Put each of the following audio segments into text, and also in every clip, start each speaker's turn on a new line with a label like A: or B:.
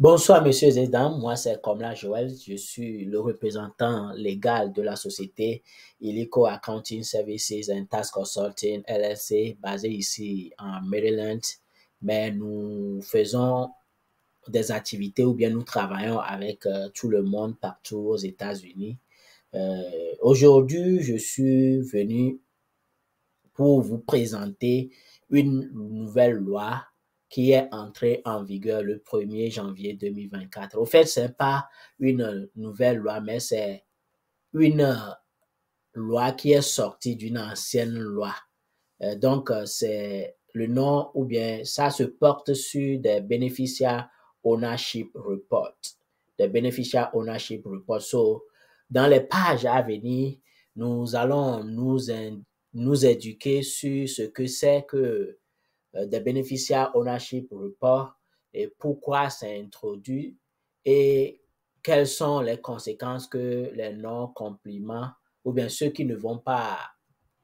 A: Bonsoir, messieurs et dames. Moi, c'est Komla Joël. Je suis le représentant légal de la société Illico Accounting Services and Task Consulting LLC, basée ici en Maryland. Mais nous faisons des activités ou bien nous travaillons avec euh, tout le monde partout aux États-Unis. Euh, aujourd'hui, je suis venu pour vous présenter une nouvelle loi qui est entré en vigueur le 1er janvier 2024. Au fait, ce n'est pas une nouvelle loi, mais c'est une loi qui est sortie d'une ancienne loi. Euh, donc, euh, c'est le nom ou bien ça se porte sur des bénéficiaires ownership report. Des bénéficiaires ownership report. dans les pages à venir, nous allons nous, nous éduquer sur ce que c'est que euh, des bénéficiaires ownership report et pourquoi c'est introduit et quelles sont les conséquences que les non-compliments ou bien ceux qui ne vont pas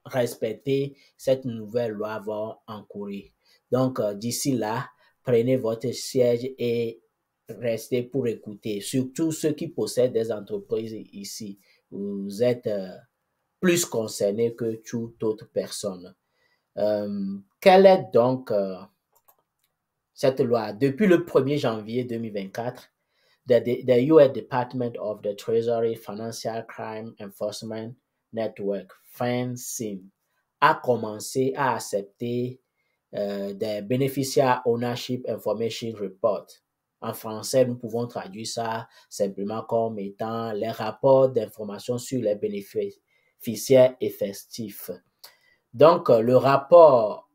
A: respecter cette nouvelle loi vont encourir. Donc, euh, d'ici là, prenez votre siège et restez pour écouter, surtout ceux qui possèdent des entreprises ici. Vous êtes euh, plus concernés que toute autre personne. Euh, quelle est donc euh, cette loi Depuis le 1er janvier 2024, the, U.S. Department of the Treasury Financial Crime Enforcement Network, FinCEN, a commencé à accepter euh, des Beneficiary Ownership Information Report. En français, nous pouvons traduire ça simplement comme étant les rapports d'information sur les bénéficiaires effectifs. Donc, euh, le rapport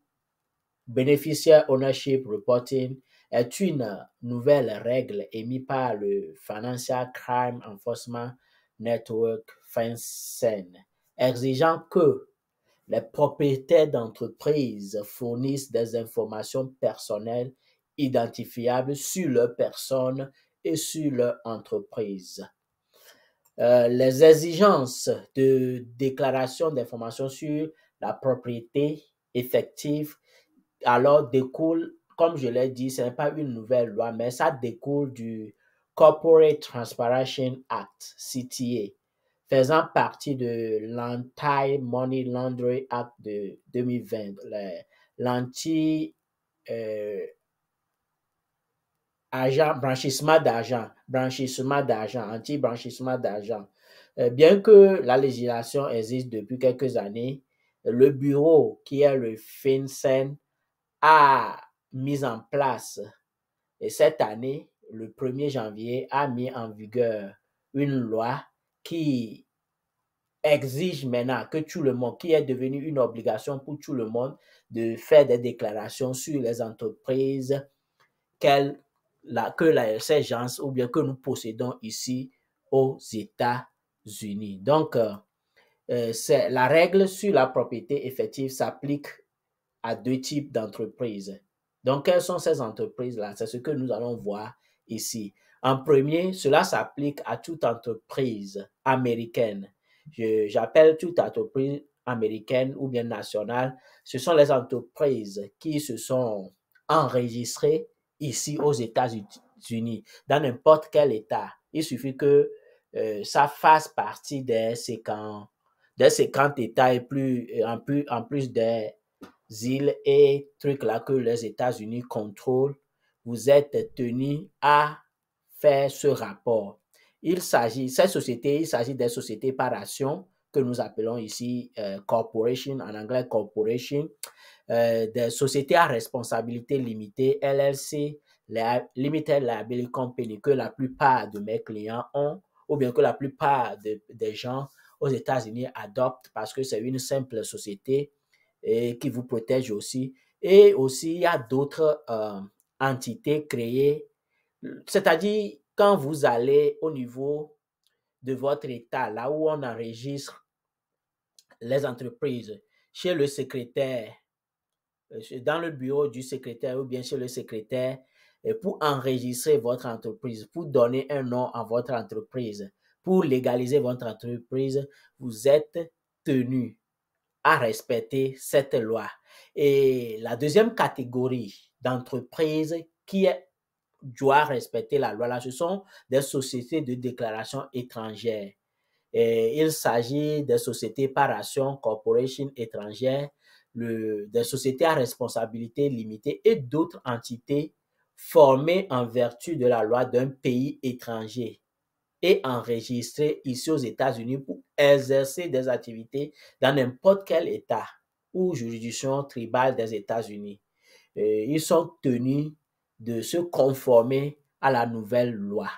A: bénéficiaire ownership reporting est une nouvelle règle émise par le Financial Crime Enforcement Network FinCEN, exigeant que les propriétaires d'entreprises fournissent des informations personnelles identifiables sur leur personne et sur leur entreprise. Euh, les exigences de déclaration d'informations sur la propriété effective, alors découle, comme je l'ai dit, ce n'est pas une nouvelle loi, mais ça découle du Corporate Transparency Act, CTA, faisant partie de l'Anti-Money Laundering Act de 2020, l'anti... Euh, agent, branchissement d'argent, branchissement d'argent, anti-branchissement d'argent. Euh, bien que la législation existe depuis quelques années, le bureau qui est le FinCEN a mis en place et cette année, le 1er janvier, a mis en vigueur une loi qui exige maintenant que tout le monde, qui est devenu une obligation pour tout le monde, de faire des déclarations sur les entreprises que la, ces ou bien que nous possédons ici aux États-Unis. Donc, euh, euh, la règle sur la propriété effective s'applique à deux types d'entreprises. Donc, quelles sont ces entreprises-là C'est ce que nous allons voir ici. En premier, cela s'applique à toute entreprise américaine. J'appelle toute entreprise américaine ou bien nationale. Ce sont les entreprises qui se sont enregistrées ici aux États-Unis, dans n'importe quel État. Il suffit que euh, ça fasse partie des séquences des 50 États et plus, euh, en plus, en plus des îles et trucs là que les États-Unis contrôlent, vous êtes tenus à faire ce rapport. Il s'agit, ces sociétés, il s'agit des sociétés par action que nous appelons ici euh, corporation, en anglais corporation, euh, des sociétés à responsabilité limitée, LLC, les Limited Liability Company, que la plupart de mes clients ont, ou bien que la plupart des gens aux États-Unis adoptent parce que c'est une simple société et qui vous protège aussi. Et aussi, il y a d'autres euh, entités créées. C'est-à-dire, quand vous allez au niveau de votre État, là où on enregistre les entreprises, chez le secrétaire, euh, dans le bureau du secrétaire ou bien chez le secrétaire, pour enregistrer votre entreprise, pour donner un nom à votre entreprise pour légaliser votre entreprise, vous êtes tenu à respecter cette loi. Et la deuxième catégorie d'entreprises qui doit respecter la loi, là, ce sont des sociétés de déclaration étrangère. il s'agit des sociétés par action, corporation étrangère, des sociétés à responsabilité limitée et d'autres entités formées en vertu de la loi d'un pays étranger et enregistré ici aux États-Unis pour exercer des activités dans n'importe quel État ou juridiction tribale des États-Unis. Euh, ils sont tenus de se conformer à la nouvelle loi.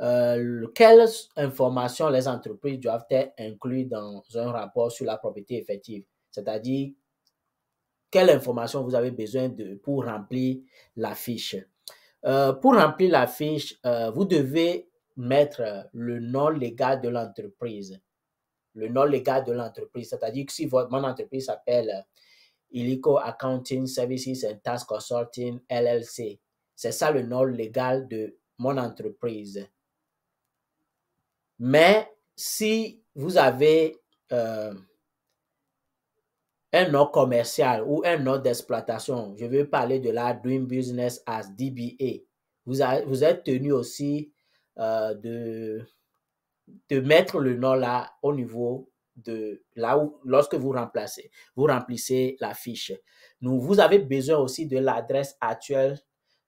A: Euh, quelles informations les entreprises doivent être inclure dans un rapport sur la propriété effective, c'est-à-dire quelles informations vous avez besoin de, pour remplir la fiche. Euh, pour remplir la fiche, vous devez mettre euh, le nom légal de l'entreprise. Le nom légal de l'entreprise, c'est-à-dire que si votre, mon entreprise s'appelle euh, Illico Accounting Services and Task Consulting LLC, c'est ça le nom légal de mon entreprise. Mais si vous avez euh, un nom commercial ou un nom d'exploitation, je veux parler de la Dream Business as DBA, vous êtes tenu aussi euh, de, de mettre le nom là au niveau de là où, lorsque vous remplacez, vous remplissez la fiche. Nous, vous avez besoin aussi de l'adresse actuelle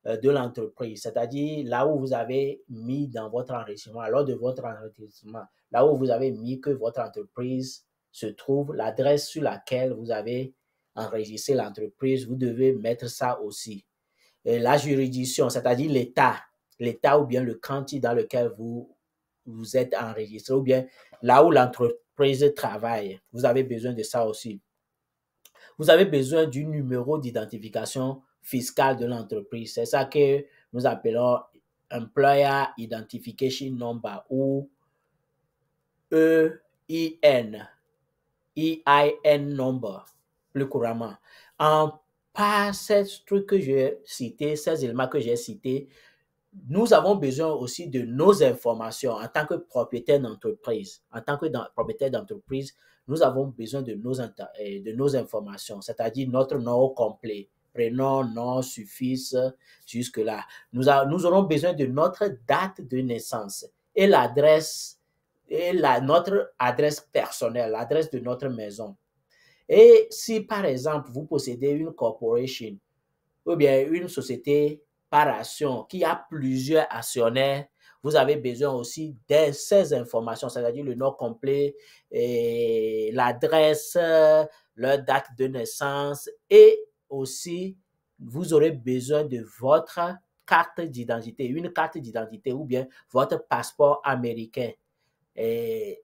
A: euh, de l'entreprise, c'est-à-dire là où vous avez mis dans votre enregistrement, lors de votre enregistrement, là où vous avez mis que votre entreprise se trouve, l'adresse sur laquelle vous avez enregistré l'entreprise, vous devez mettre ça aussi. la juridiction, c'est-à-dire l'État l'État ou bien le quanti dans lequel vous vous êtes enregistré ou bien là où l'entreprise travaille. Vous avez besoin de ça aussi. Vous avez besoin du numéro d'identification fiscale de l'entreprise. C'est ça que nous appelons Employer Identification Number ou EIN, EIN Number, plus couramment. En par ces trucs que j'ai cité, ces éléments que j'ai cités, nous avons besoin aussi de nos informations en tant que propriétaire d'entreprise. En tant que propriétaire d'entreprise, nous avons besoin de nos, euh, de nos informations, c'est-à-dire notre nom complet, prénom, nom, suffice, jusque-là. Nous, nous aurons besoin de notre date de naissance et l'adresse, et la, notre adresse personnelle, l'adresse de notre maison. Et si, par exemple, vous possédez une corporation ou bien une société par action qui a plusieurs actionnaires, vous avez besoin aussi de ces informations, c'est-à-dire le nom complet, l'adresse, leur date de naissance et aussi vous aurez besoin de votre carte d'identité, une carte d'identité ou bien votre passeport américain. Et,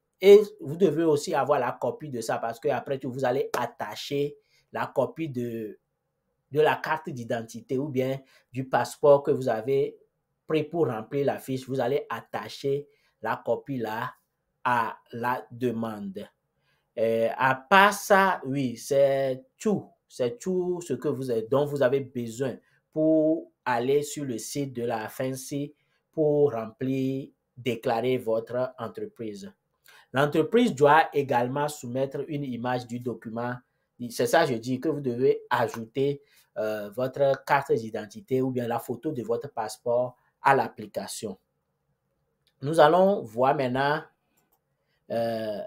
A: vous devez aussi avoir la copie de ça parce que après vous allez attacher la copie de de la carte d'identité ou bien du passeport que vous avez pris pour remplir la fiche, vous allez attacher la copie là à la demande. Euh, à part ça, oui, c'est tout. C'est tout ce que vous avez, dont vous avez besoin pour aller sur le site de la FENCI pour remplir, déclarer votre entreprise. L'entreprise doit également soumettre une image du document. C'est ça, je dis que vous devez ajouter euh, votre carte d'identité ou bien la photo de votre passeport à l'application. Nous allons voir maintenant euh,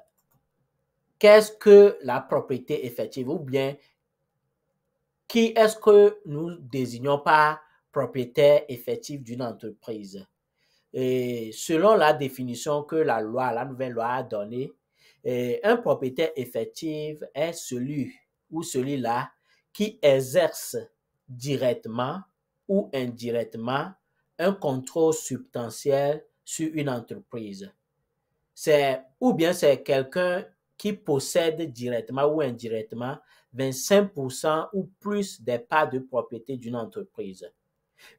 A: qu'est-ce que la propriété effective ou bien qui est-ce que nous désignons par propriétaire effectif d'une entreprise. Et selon la définition que la loi, la nouvelle loi a donnée, un propriétaire effectif est celui ou celui-là qui exerce directement ou indirectement un contrôle substantiel sur une entreprise. C'est ou bien c'est quelqu'un qui possède directement ou indirectement 25% ou plus des parts de propriété d'une entreprise.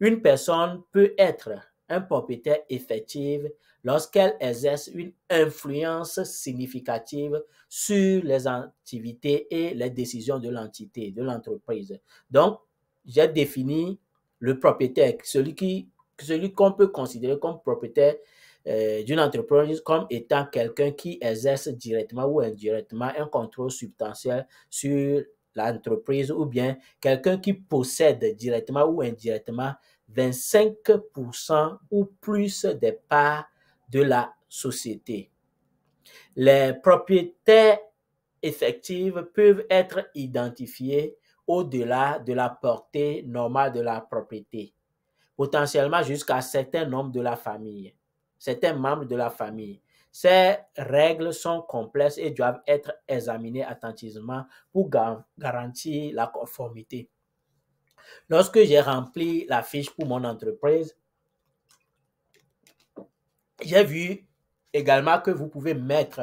A: Une personne peut être un propriétaire effectif lorsqu'elle exerce une influence significative sur les activités et les décisions de l'entité, de l'entreprise. Donc, j'ai défini le propriétaire, celui qui celui qu'on peut considérer comme propriétaire euh, d'une entreprise comme étant quelqu'un qui exerce directement ou indirectement un contrôle substantiel sur l'entreprise ou bien quelqu'un qui possède directement ou indirectement 25% ou plus des parts de la société. Les propriétaires effectives peuvent être identifiées au-delà de la portée normale de la propriété, potentiellement jusqu'à certains membres de la famille, certains membres de la famille. Ces règles sont complexes et doivent être examinées attentivement pour garantir la conformité. Lorsque j'ai rempli la fiche pour mon entreprise, j'ai vu également que vous pouvez mettre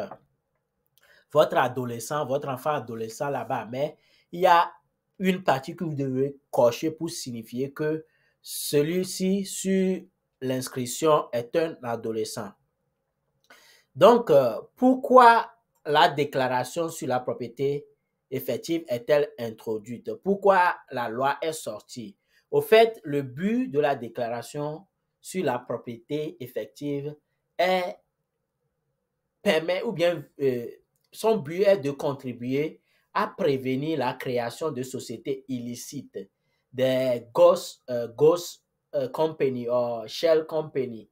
A: votre adolescent, votre enfant adolescent là-bas, mais il y a une partie que vous devez cocher pour signifier que celui-ci sur l'inscription est un adolescent. Donc, euh, pourquoi la déclaration sur la propriété effective est-elle introduite? Pourquoi la loi est sortie? Au fait, le but de la déclaration sur la propriété effective permet ou bien euh, son but est de contribuer à prévenir la création de sociétés illicites, des ghost, companies euh, » ghost euh, company ou shell company,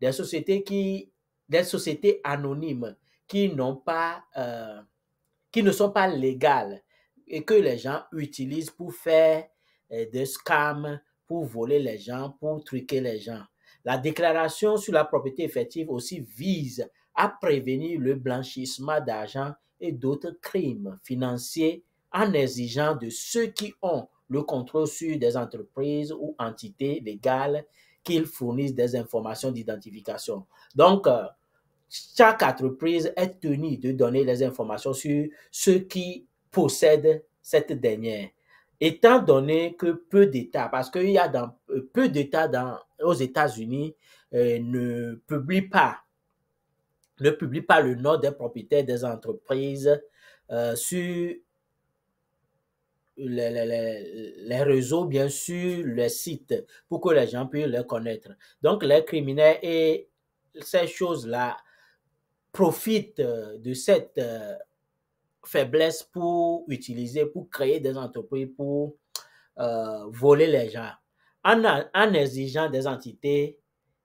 A: des sociétés qui, des sociétés anonymes qui n'ont pas, qui ne sont pas légales et que les gens utilisent pour faire des scams, pour voler les gens, pour truquer les gens. La déclaration sur la propriété effective aussi vise à prévenir le blanchissement d'argent et d'autres crimes financiers en exigeant de ceux qui ont le contrôle sur des entreprises ou entités légales qu'ils fournissent des informations d'identification. Donc, euh, chaque entreprise est tenue de donner les informations sur ceux qui possèdent cette dernière étant donné que peu d'États, parce qu'il y a euh, peu d'États dans, aux États-Unis euh, ne publient pas, ne pas le nom des propriétaires des entreprises euh, sur les, réseaux, bien sûr, les sites, pour que les gens puissent les connaître. Donc, les criminels et ces choses-là profitent de cette faiblesse pour utiliser, pour créer des entreprises, pour euh, voler les gens, en, exigeant des entités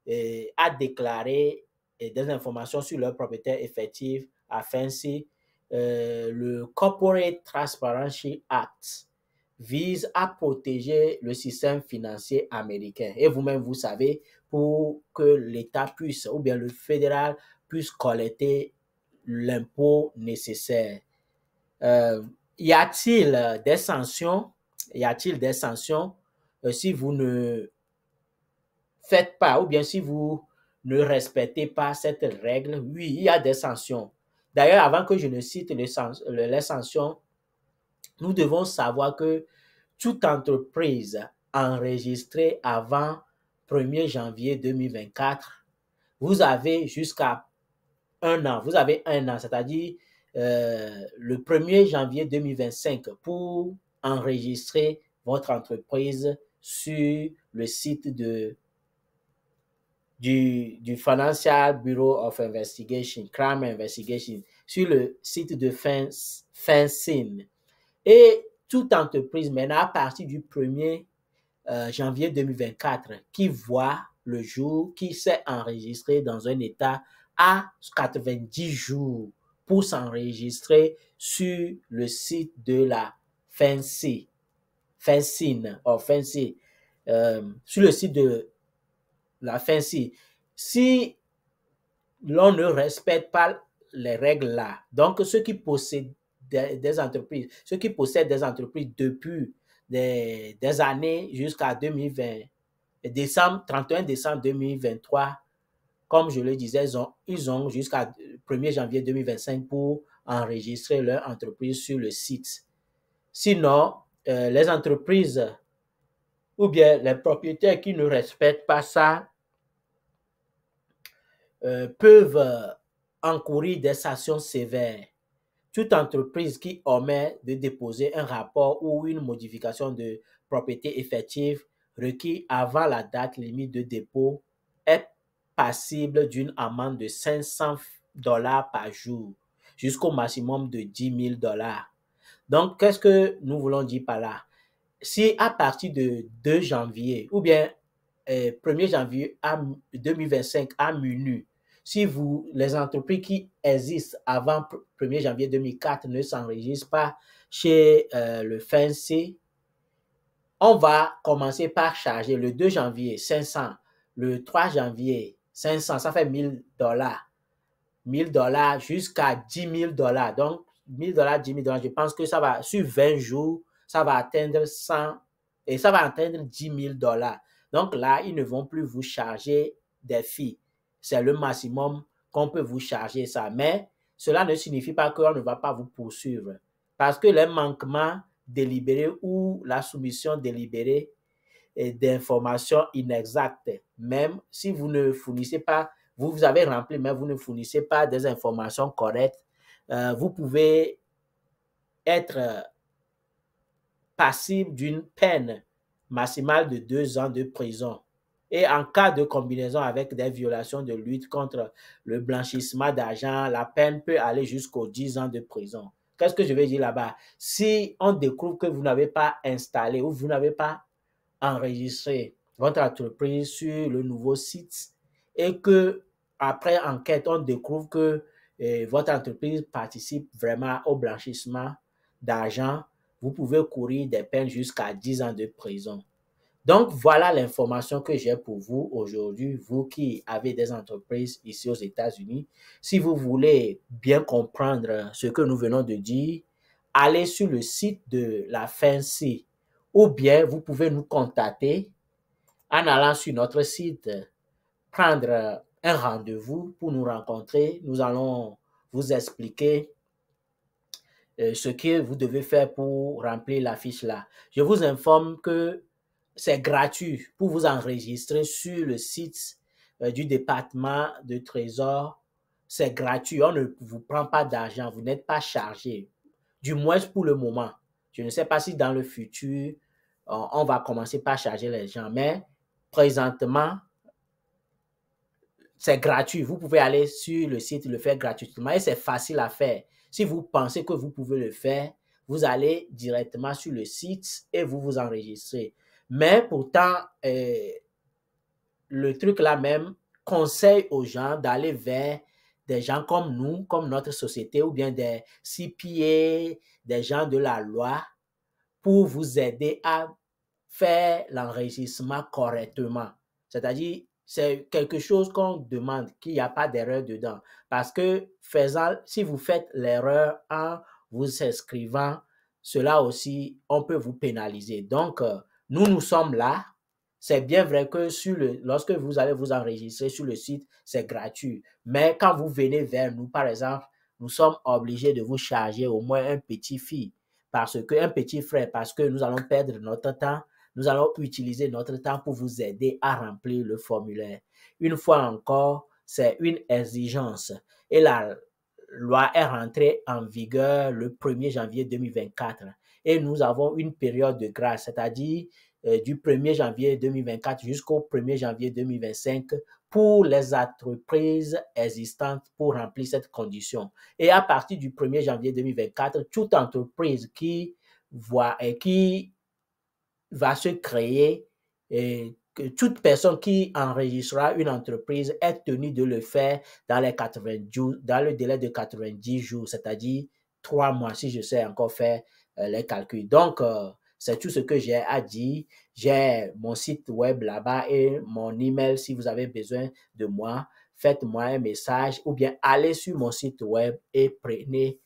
A: euh, à déclarer euh, des informations sur leurs propriétaires effectifs afin si le Corporate Transparency Act vise à protéger le système financier américain. Et vous-même, vous savez, pour que l'État puisse, ou bien le fédéral puisse collecter l'impôt nécessaire. Euh, y a-t-il euh, des sanctions Y a-t-il des sanctions euh, si vous ne faites pas ou bien si vous ne respectez pas cette règle Oui, il y a des sanctions. D'ailleurs, avant que je ne cite les, les sanctions, nous devons savoir que toute entreprise enregistrée avant 1er janvier 2024, vous avez jusqu'à un an. Vous avez un an, c'est-à-dire euh, le 1er janvier 2025 pour enregistrer votre entreprise sur le site de, du, Financial Bureau of Investigation, Crime Investigation, sur le site de FENSIN. Et toute entreprise maintenant à partir du 1er euh, janvier 2024 qui voit le jour, qui s'est enregistré dans un état à 90 jours pour s'enregistrer sur le site de la FENSI, FENSIN, oh, euh, sur le site de la FENSI. Si l'on ne respecte pas les règles là, donc ceux qui possèdent des, entreprises, ceux qui possèdent des entreprises depuis des, années jusqu'à 2020, décembre, 31 décembre 2023, comme je le disais, ils ont jusqu'à 1er janvier 2025 pour enregistrer leur entreprise sur le site. Sinon, euh, les entreprises ou bien les propriétaires qui ne respectent pas ça euh, peuvent encourir des sanctions sévères. Toute entreprise qui omet de déposer un rapport ou une modification de propriété effective requis avant la date limite de dépôt est passible d'une amende de 500 dollars par jour jusqu'au maximum de 10 000 dollars. Donc, qu'est-ce que nous voulons dire par là Si à partir de 2 janvier ou bien 1er euh, janvier 2025 à MUNU, si vous, les entreprises qui existent avant 1er janvier 2004 ne s'enregistrent pas chez euh, le FNC, on va commencer par charger le 2 janvier 500, le 3 janvier 500, ça fait 1000 dollars. 1000 dollars jusqu'à 10 000 dollars. Donc, 1000 dollars, 10 000 je pense que ça va, sur 20 jours, ça va atteindre 100 et ça va atteindre 10 000 dollars. Donc là, ils ne vont plus vous charger des filles. C'est le maximum qu'on peut vous charger ça. Mais cela ne signifie pas qu'on ne va pas vous poursuivre. Parce que les manquements délibérés ou la soumission délibérée d'informations inexactes, même si vous ne fournissez pas vous, vous avez rempli, mais vous ne fournissez pas des informations correctes. Euh, vous pouvez être euh, passible d'une peine maximale de deux ans de prison. Et en cas de combinaison avec des violations de lutte contre le blanchissement d'argent, la peine peut aller jusqu'aux dix ans de prison. Qu'est-ce que je vais dire là-bas Si on découvre que vous n'avez pas installé ou vous n'avez pas enregistré votre entreprise sur le nouveau site et que après enquête, on découvre que eh, votre entreprise participe vraiment au blanchissement d'argent, vous pouvez courir des peines jusqu'à 10 ans de prison. Donc voilà l'information que j'ai pour vous aujourd'hui, vous qui avez des entreprises ici aux États-Unis. Si vous voulez bien comprendre ce que nous venons de dire, allez sur le site de la FENCI ou bien vous pouvez nous contacter en allant sur notre site prendre un rendez-vous pour nous rencontrer. Nous allons vous expliquer euh, ce que vous devez faire pour remplir la fiche là. Je vous informe que c'est gratuit pour vous enregistrer sur le site euh, du département de trésor. C'est gratuit, on ne vous prend pas d'argent, vous n'êtes pas chargé, du moins pour le moment. Je ne sais pas si dans le futur, on va commencer par charger les gens, mais présentement, c'est gratuit. Vous pouvez aller sur le site le faire gratuitement et c'est facile à faire. Si vous pensez que vous pouvez le faire, vous allez directement sur le site et vous vous enregistrez. Mais pourtant, euh, le truc là même conseille aux gens d'aller vers des gens comme nous, comme notre société, ou bien des CPA, des gens de la loi, pour vous aider à faire l'enregistrement correctement. C'est-à-dire, c'est quelque chose qu'on demande, qu'il n'y a pas d'erreur dedans. Parce que si vous faites l'erreur en vous inscrivant, cela aussi, on peut vous pénaliser. Donc, euh, nous, nous sommes là. C'est bien vrai que sur le, lorsque vous allez vous enregistrer sur le site, c'est gratuit. Mais quand vous venez vers nous, par exemple, nous sommes obligés de vous charger au moins un petit fille parce que un petit frère, parce que nous allons perdre notre temps nous allons utiliser notre temps pour vous aider à remplir le formulaire. Une fois encore, c'est une exigence et la loi est rentrée en vigueur le 1er janvier 2024 et nous avons une période de grâce, c'est-à-dire euh, du 1er janvier 2024 jusqu'au 1er janvier 2025 pour les entreprises existantes pour remplir cette condition. Et à partir du 1er janvier 2024, toute entreprise qui voit et euh, qui va se créer et que toute personne qui enregistrera une entreprise est tenue de le faire dans, les 90 jours, dans le délai de 90 jours, c'est-à-dire trois mois, si je sais encore faire euh, les calculs. Donc, euh, c'est tout ce que j'ai à dire. J'ai mon site web là-bas et mon email si vous avez besoin de moi. Faites-moi un message ou bien allez sur mon site web et prenez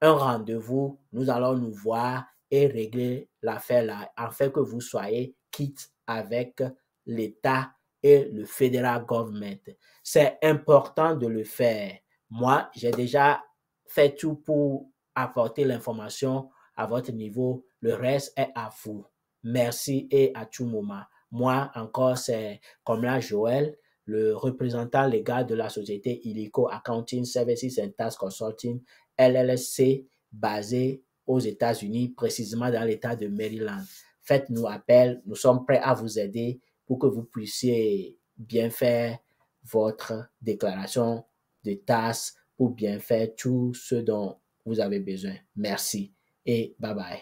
A: un rendez-vous. Nous allons nous voir et régler l'affaire-là, afin que vous soyez quitte avec l'État et le fédéral government. C'est important de le faire. Moi, j'ai déjà fait tout pour apporter l'information à votre niveau. Le reste est à vous. Merci et à tout moment. Moi, encore, c'est comme là, Joël, le représentant légal de la société Illico Accounting Services and Task Consulting, LLSC, basé aux États-Unis, précisément dans l'État de Maryland. Faites-nous appel, nous sommes prêts à vous aider pour que vous puissiez bien faire votre déclaration de tasse pour bien faire tout ce dont vous avez besoin. Merci et bye bye.